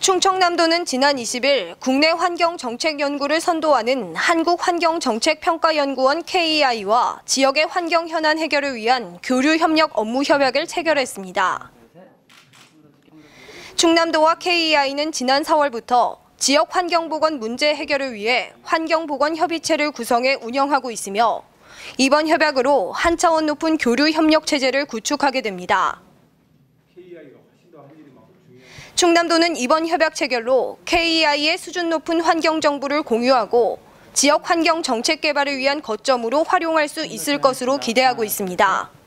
충청남도는 지난 20일 국내 환경 정책 연구를 선도하는 한국환경정책평가연구원 KI와 지역의 환경 현안 해결을 위한 교류 협력 업무 협약을 체결했습니다. 충남도와 KI는 지난 4월부터 지역 환경보건 문제 해결을 위해 환경보건협의체를 구성해 운영하고 있으며 이번 협약으로 한 차원 높은 교류 협력 체제를 구축하게 됩니다. 충남도는 이번 협약 체결로 KEI의 수준 높은 환경 정보를 공유하고 지역 환경 정책 개발을 위한 거점으로 활용할 수 있을 것으로 기대하고 있습니다.